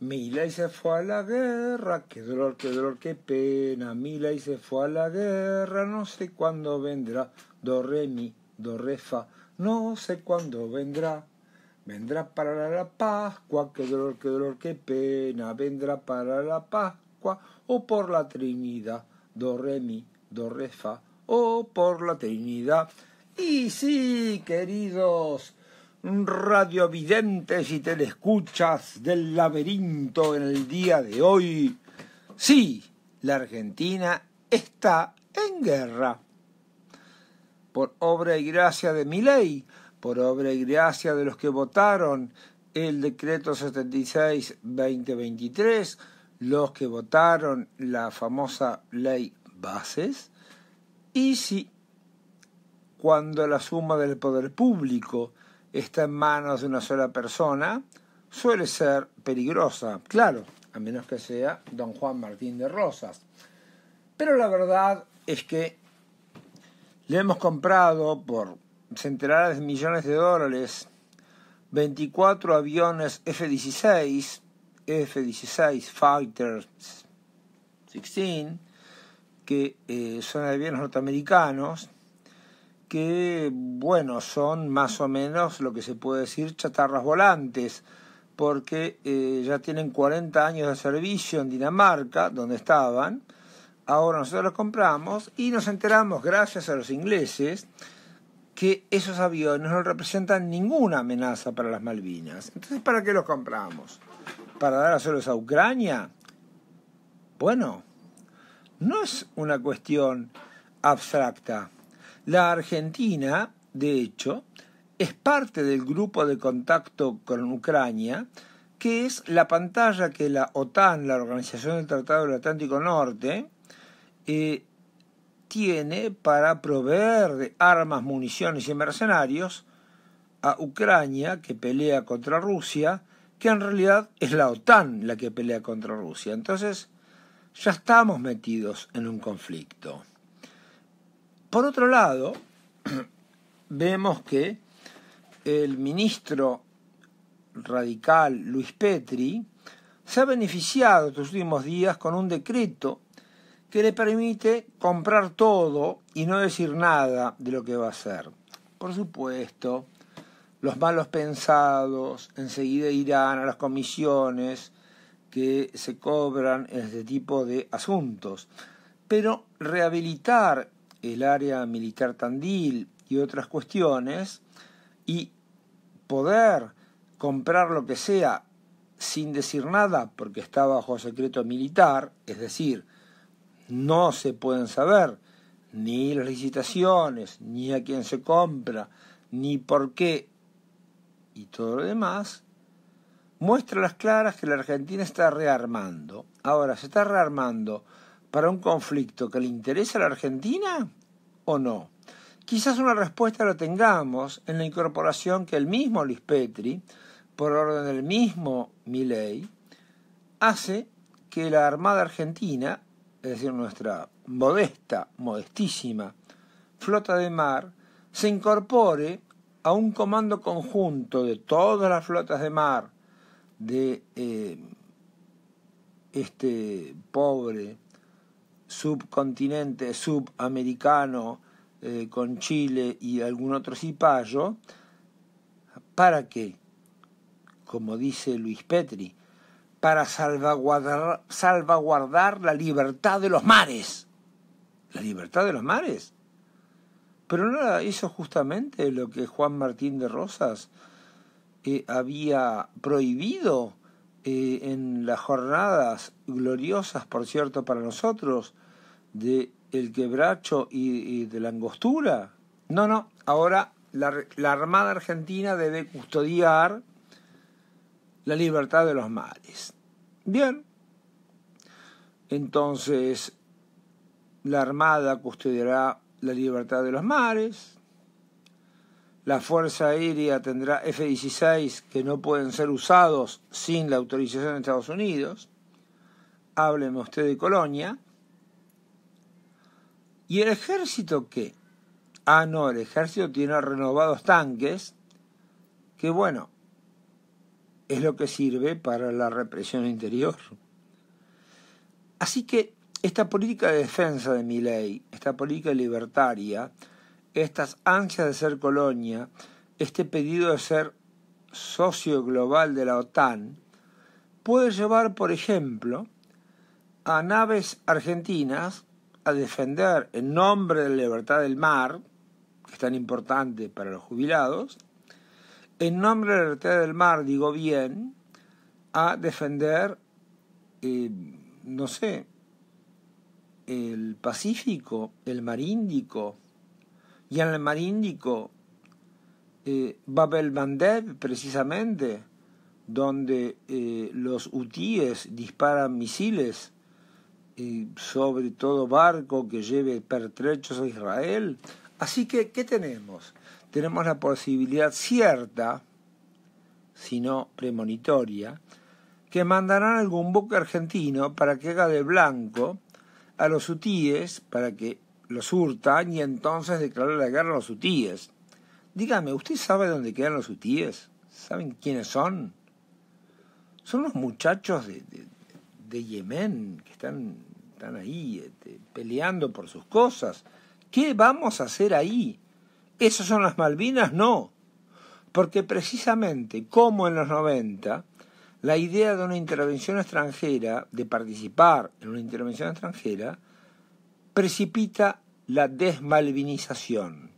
Mila y se fue a la guerra, qué dolor, qué dolor, qué pena. Mila y se fue a la guerra, no sé cuándo vendrá. Do, re, mi, do, re, fa, no sé cuándo vendrá. Vendrá para la Pascua, qué dolor, qué dolor, qué pena. Vendrá para la Pascua o por la Trinidad. Do, re, mi, do, re, fa, o por la Trinidad. Y sí, queridos radiovidentes y escuchas del laberinto en el día de hoy. Sí, la Argentina está en guerra. Por obra y gracia de mi ley, por obra y gracia de los que votaron el decreto 76-2023, los que votaron la famosa ley bases, y si cuando la suma del poder público está en manos de una sola persona, suele ser peligrosa, claro, a menos que sea don Juan Martín de Rosas. Pero la verdad es que le hemos comprado por centenares de millones de dólares 24 aviones F-16, F-16 Fighter 16, que eh, son aviones norteamericanos, que, bueno, son más o menos lo que se puede decir chatarras volantes, porque eh, ya tienen 40 años de servicio en Dinamarca, donde estaban. Ahora nosotros los compramos y nos enteramos, gracias a los ingleses, que esos aviones no representan ninguna amenaza para las Malvinas. Entonces, ¿para qué los compramos? ¿Para dar a solos a Ucrania? Bueno, no es una cuestión abstracta. La Argentina, de hecho, es parte del grupo de contacto con Ucrania, que es la pantalla que la OTAN, la Organización del Tratado del Atlántico Norte, eh, tiene para proveer de armas, municiones y mercenarios a Ucrania, que pelea contra Rusia, que en realidad es la OTAN la que pelea contra Rusia. Entonces, ya estamos metidos en un conflicto. Por otro lado, vemos que el ministro radical Luis Petri se ha beneficiado estos últimos días con un decreto que le permite comprar todo y no decir nada de lo que va a hacer. Por supuesto, los malos pensados enseguida irán a las comisiones que se cobran en este tipo de asuntos. Pero rehabilitar el área militar Tandil y otras cuestiones y poder comprar lo que sea sin decir nada porque está bajo secreto militar, es decir, no se pueden saber ni las licitaciones, ni a quién se compra, ni por qué y todo lo demás, muestra las claras que la Argentina está rearmando. Ahora, se está rearmando para un conflicto que le interesa a la Argentina o no? Quizás una respuesta la tengamos en la incorporación que el mismo Lispetri, por orden del mismo Milei, hace que la Armada Argentina, es decir, nuestra modesta, modestísima flota de mar, se incorpore a un comando conjunto de todas las flotas de mar de eh, este pobre subcontinente subamericano eh, con Chile y algún otro cipayo, para que, como dice Luis Petri, para salvaguardar, salvaguardar la libertad de los mares. La libertad de los mares. Pero no hizo justamente lo que Juan Martín de Rosas eh, había prohibido en las jornadas gloriosas, por cierto, para nosotros, de el quebracho y, de la angostura. No, no, ahora la, la Armada Argentina debe custodiar la libertad de los mares. Bien, entonces la Armada custodiará la libertad de los mares, la Fuerza Aérea tendrá F-16 que no pueden ser usados sin la autorización de Estados Unidos. Hábleme usted de Colonia. ¿Y el ejército qué? Ah, no, el ejército tiene renovados tanques, que bueno, es lo que sirve para la represión interior. Así que esta política de defensa de mi ley, esta política libertaria, estas ansias de ser colonia, este pedido de ser socio global de la OTAN, puede llevar, por ejemplo, a naves argentinas a defender en nombre de la libertad del mar, que es tan importante para los jubilados, en nombre de la libertad del mar, digo bien, a defender, eh, no sé, el Pacífico, el Mar Índico, y en el mar Índico, Babel eh, Mandeb precisamente, donde eh, los hutíes disparan misiles sobre todo barco que lleve pertrechos a Israel. Así que, ¿qué tenemos? Tenemos la posibilidad cierta, si no premonitoria, que mandarán algún buque argentino para que haga de blanco a los hutíes para que los hurtan y entonces declaró la guerra a los hutíes. Dígame, ¿usted sabe dónde quedan los hutíes? ¿Saben quiénes son? Son los muchachos de, Yemen que están, ahí este, peleando por sus cosas. ¿Qué vamos a hacer ahí? ¿Esos son las Malvinas? No. Porque precisamente, como en los 90, la idea de una intervención extranjera, de participar en una intervención extranjera, precipita la desmalvinización.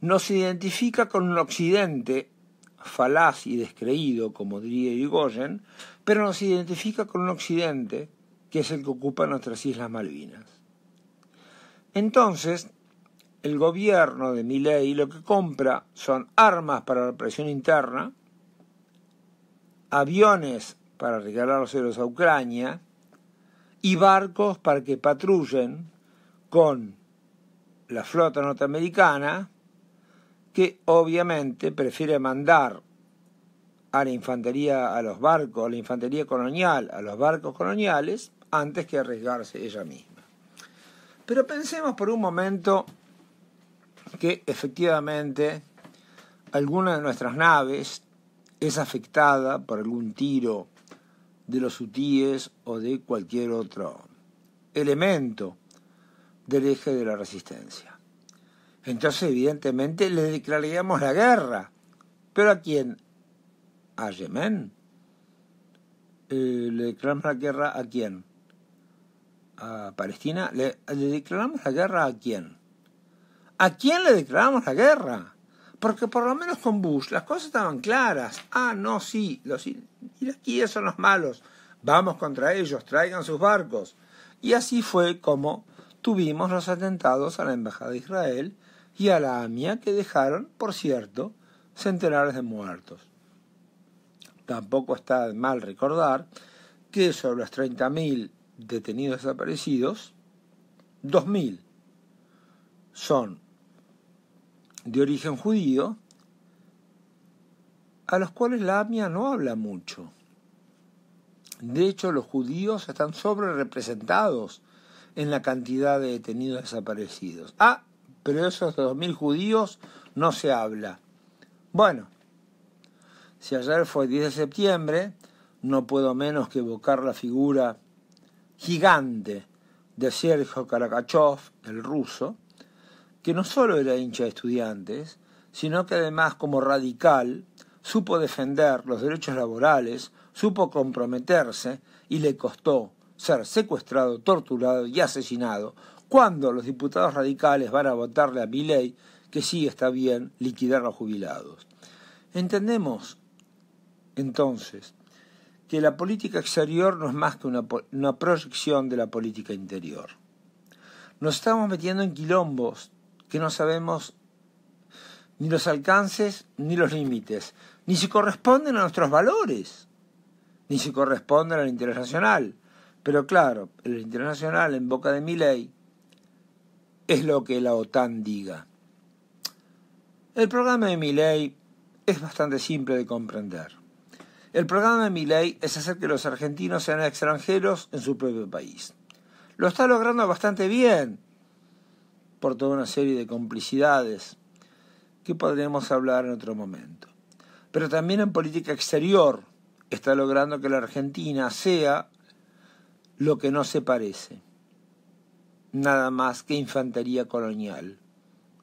Nos identifica con un occidente falaz y descreído, como diría Goyen, pero nos identifica con un occidente que es el que ocupa nuestras Islas Malvinas. Entonces, el gobierno de Milei lo que compra son armas para la presión interna, aviones para regalar regalarlos a Ucrania y barcos para que patrullen con la flota norteamericana, que obviamente prefiere mandar a la infantería, a los barcos, a la infantería colonial, a los barcos coloniales, antes que arriesgarse ella misma. Pero pensemos por un momento que efectivamente alguna de nuestras naves es afectada por algún tiro de los hutíes o de cualquier otro elemento del eje de la resistencia. Entonces, evidentemente, le declararíamos la guerra. ¿Pero a quién? A Yemen. Eh, ¿Le declaramos la guerra a quién? ¿A Palestina? ¿Le, declaramos la guerra a quién? ¿A quién le declaramos la guerra? Porque por lo menos con Bush las cosas estaban claras. Ah, no, sí, los iraquíes son los malos. Vamos contra ellos, traigan sus barcos. Y así fue como tuvimos los atentados a la Embajada de Israel y a la AMIA que dejaron, por cierto, centenares de muertos. Tampoco está mal recordar que sobre los 30.000 detenidos desaparecidos, 2.000 son de origen judío, a los cuales la AMIA no habla mucho. De hecho, los judíos están sobre representados en la cantidad de detenidos desaparecidos. Ah, pero de esos 2.000 judíos no se habla. Bueno, si ayer fue 10 de septiembre, no puedo menos que evocar la figura gigante de Sergio Karakachov, el ruso, que no solo era hincha de estudiantes, sino que además como radical supo defender los derechos laborales, supo comprometerse y le costó ser secuestrado, torturado y asesinado cuando los diputados radicales van a votarle a mi ley que sí está bien liquidar a los jubilados. Entendemos entonces que la política exterior no es más que una, una proyección de la política interior. Nos estamos metiendo en quilombos que no sabemos ni los alcances ni los límites, ni si corresponden a nuestros valores, ni si corresponden al interés nacional, pero claro, el internacional en boca de mi ley es lo que la OTAN diga. El programa de mi ley es bastante simple de comprender. El programa de mi ley es hacer que los argentinos sean extranjeros en su propio país. Lo está logrando bastante bien por toda una serie de complicidades que podremos hablar en otro momento. Pero también en política exterior está logrando que la Argentina sea lo que no se parece, nada más que infantería colonial,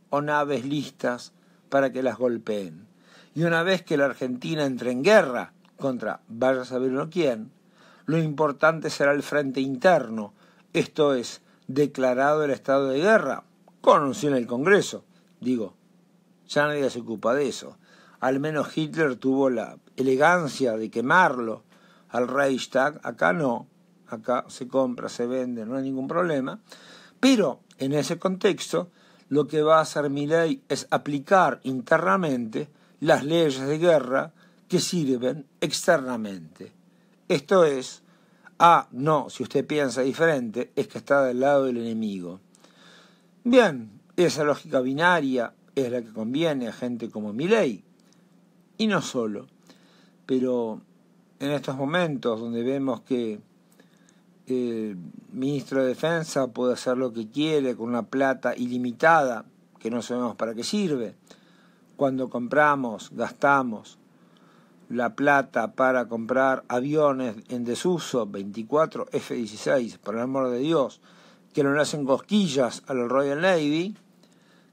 o naves listas para que las golpeen. Y una vez que la Argentina entre en guerra contra vaya a saberlo quién, lo importante será el frente interno, esto es, declarado el estado de guerra, conoció en el Congreso. Digo, ya nadie se ocupa de eso. Al menos Hitler tuvo la elegancia de quemarlo al Reichstag, acá no acá se compra, se vende, no hay ningún problema. Pero en ese contexto, lo que va a hacer ley es aplicar internamente las leyes de guerra que sirven externamente. Esto es, ah, no, si usted piensa diferente, es que está del lado del enemigo. Bien, esa lógica binaria es la que conviene a gente como ley, Y no solo. Pero en estos momentos donde vemos que el este ministro de Defensa puede hacer lo que quiere con una plata ilimitada que no sabemos para qué sirve. Cuando compramos, gastamos la plata para comprar aviones en desuso, 24 F-16, por el amor de Dios, que no le hacen cosquillas a la Royal Navy,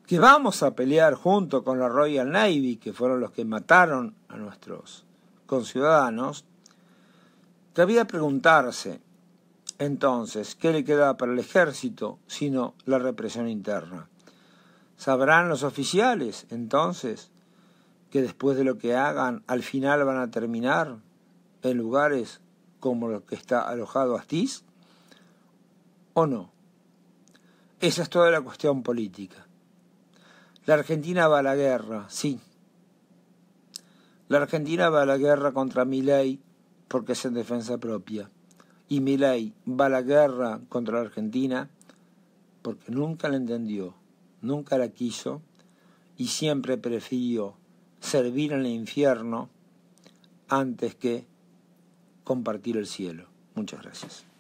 que vamos a pelear junto con la Royal Navy, que fueron los que mataron a nuestros conciudadanos, cabía preguntarse, entonces, ¿qué le queda para el ejército sino la represión interna? ¿Sabrán los oficiales, entonces, que después de lo que hagan, al final van a terminar en lugares como los que está alojado Astiz? ¿O no? Esa es toda la cuestión política. La Argentina va a la guerra, sí. La Argentina va a la guerra contra ley porque es en defensa propia y Milay va a la guerra contra la Argentina porque nunca la entendió, nunca la quiso y siempre prefirió servir en el infierno antes que compartir el cielo. Muchas gracias.